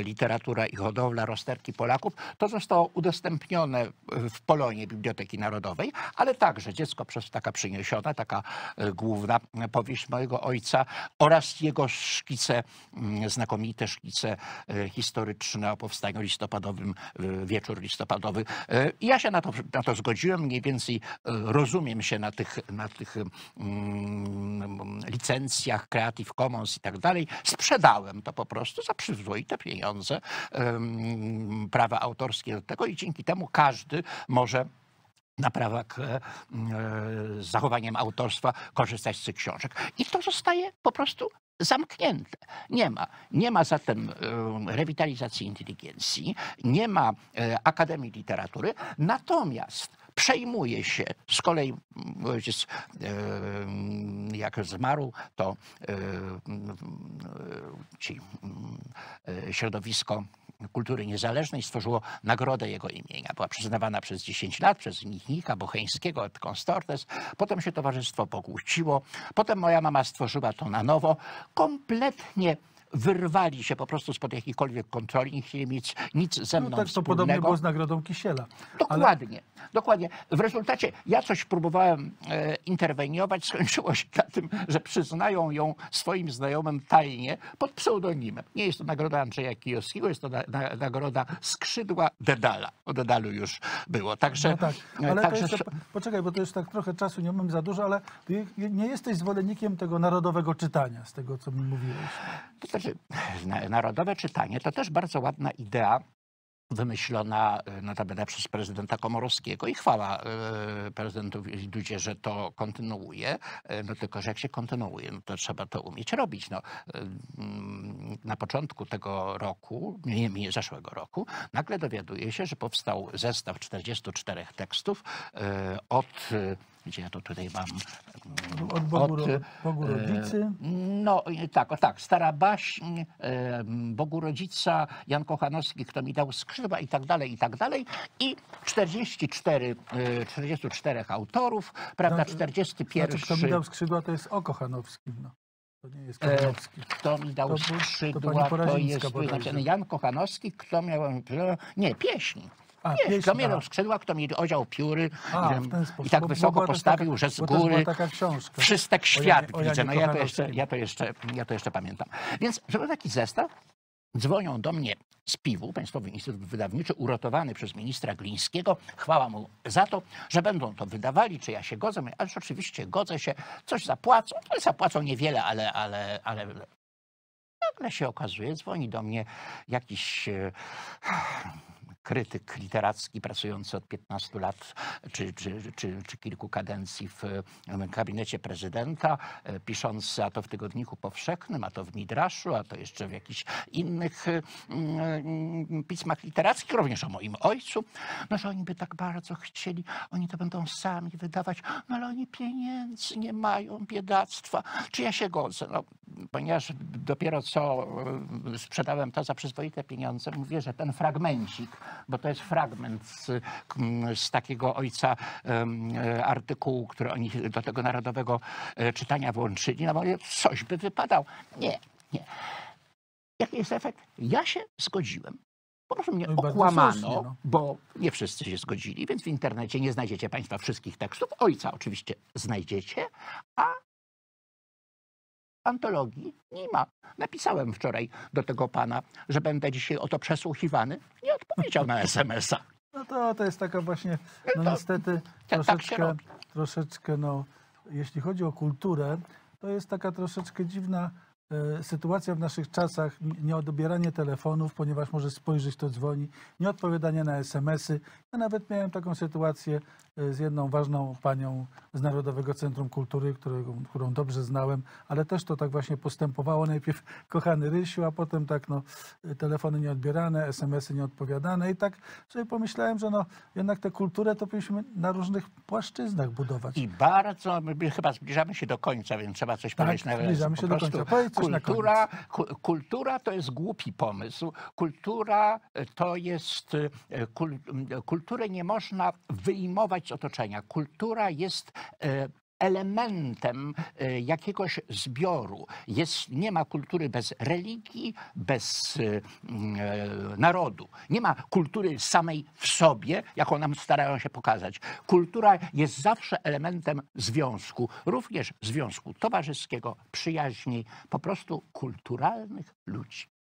literatura i hodowla rozterki Polaków, to zostało udostępnione w Polonie Biblioteki Narodowej, ale ale także dziecko przez taka przyniesiona, taka e, główna e, powieść mojego ojca oraz jego szkice, mm, znakomite szkice e, historyczne o powstaniu listopadowym, wieczór listopadowy. Ja się na to, na to zgodziłem, mniej więcej rozumiem się na tych, na tych mm, licencjach Creative Commons i tak dalej. Sprzedałem to po prostu za przyzwoite pieniądze, prawa autorskie do tego i dzięki temu każdy może na prawach e, e, z zachowaniem autorstwa korzystać z tych książek. I to zostaje po prostu zamknięte. Nie ma. Nie ma zatem e, rewitalizacji inteligencji, nie ma Akademii Literatury, natomiast przejmuje się z kolei jak zmarł, to ci środowisko Kultury Niezależnej stworzyło nagrodę jego imienia. Była przyznawana przez 10 lat przez Nichnika Bocheńskiego et konstortes, Potem się towarzystwo pokłóciło. Potem moja mama stworzyła to na nowo. Kompletnie wyrwali się po prostu spod jakichkolwiek kontroli, nie chcieli mieć nic ze no mną no tak, wspólnego. to podobnie było z Nagrodą Kisiela. Dokładnie, ale... dokładnie. W rezultacie ja coś próbowałem e, interweniować, skończyło się na tym, że przyznają ją swoim znajomym tajnie pod pseudonimem. Nie jest to nagroda Andrzeja Kijowskiego, jest to na, na, nagroda Skrzydła Dedala. O Dedalu już było, także... No tak, e, ale także... To poczekaj, bo to już tak trochę czasu nie mam za dużo, ale nie jesteś zwolennikiem tego narodowego czytania, z tego co mi mówiłeś. To znaczy, znaczy, narodowe czytanie to też bardzo ładna idea wymyślona e, notabene przez prezydenta Komorowskiego i chwała e, i Dudzie, że to kontynuuje, e, no tylko, że jak się kontynuuje, no to trzeba to umieć robić. No, mm, na początku tego roku, nie, zeszłego roku, nagle dowiaduje się, że powstał zestaw 44 tekstów od gdzie ja to tutaj mam. Od, Bogu, od e, Bogurodzicy? No tak, tak, Stara Baśń, e, Bogurodzica, Jan Kochanowski, kto mi dał skrzydła i tak dalej, i tak dalej. I 44, 44 e, autorów, prawda, no, znaczy, 41. Znaczy, kto mi dał skrzydła, to jest o Kochanowskim. No. To nie jest Kochanowski. Kto mi dał skrzydła, to, to, jest znaczy, Jan Kochanowski, kto miał... Nie, pieśni. A, nie, pieśń, kto mnie skrzydła, kto mi odział pióry A, i, i, tak wysoko postawił, taka, że z góry wszystek świat o o widzę. No ja to, jeszcze, ja, to jeszcze, ja to jeszcze pamiętam. Więc żeby taki zestaw, dzwonią do mnie z piw Państwowy Instytut Wydawniczy, uratowany przez ministra Glińskiego. Chwała mu za to, że będą to wydawali, czy ja się godzę. Ale oczywiście godzę się, coś zapłacą. ale no zapłacą niewiele, ale, ale, ale nagle się okazuje, dzwoni do mnie jakiś e, krytyk literacki pracujący od 15 lat czy, czy, czy, czy kilku kadencji w gabinecie prezydenta, e, piszący a to w Tygodniku Powszechnym, a to w Midraszu, a to jeszcze w jakichś innych e, mm, pismach literackich, również o moim ojcu, no że oni by tak bardzo chcieli, oni to będą sami wydawać, no ale oni pieniędzy nie mają, biedactwa. Czy ja się godzę? No, ponieważ dopiero co e, sprzedałem to za przyzwoite pieniądze, mówię, że ten fragmencik bo to jest fragment z, z takiego ojca artykułu, który oni do tego narodowego e, czytania włączyli, no bo coś by wypadał. Nie, nie. Jaki jest efekt? Ja się zgodziłem. Po prostu mnie no okłamano, no. bo nie wszyscy się zgodzili, więc w internecie nie znajdziecie Państwa wszystkich tekstów. Ojca oczywiście znajdziecie, a antologii nie ma. Napisałem wczoraj do tego pana, że będę dzisiaj o to przesłuchiwany. Nie Powiedział na SMS-a. No to, to jest taka właśnie, no to, niestety tak troszeczkę, tak troszeczkę, no, jeśli chodzi o kulturę, to jest taka troszeczkę dziwna E, sytuacja w naszych czasach, nieodbieranie telefonów, ponieważ może spojrzeć, to dzwoni, nieodpowiadanie na SMS-y. Ja nawet miałem taką sytuację e, z jedną ważną panią z Narodowego Centrum Kultury, którego, którą dobrze znałem, ale też to tak właśnie postępowało. Najpierw kochany Rysiu, a potem tak no, e, telefony nieodbierane, SMS-y nieodpowiadane i tak sobie pomyślałem, że no, jednak tę kulturę to powinniśmy na różnych płaszczyznach budować. I bardzo, my chyba zbliżamy się do końca, więc trzeba coś tak, powiedzieć na Zbliżamy się do końca. Powiedz kultura, kultura to jest głupi pomysł. Kultura e, to jest. E, kulturę nie można wyjmować z otoczenia. Kultura jest e, elementem e, jakiegoś zbioru. Jest, nie ma kultury bez religii, bez e, e, narodu. Nie ma kultury samej w sobie, jaką nam starają się pokazać. Kultura jest zawsze elementem związku, również związku towarzyskiego, przyjaźni, po prostu kulturalnych ludzi.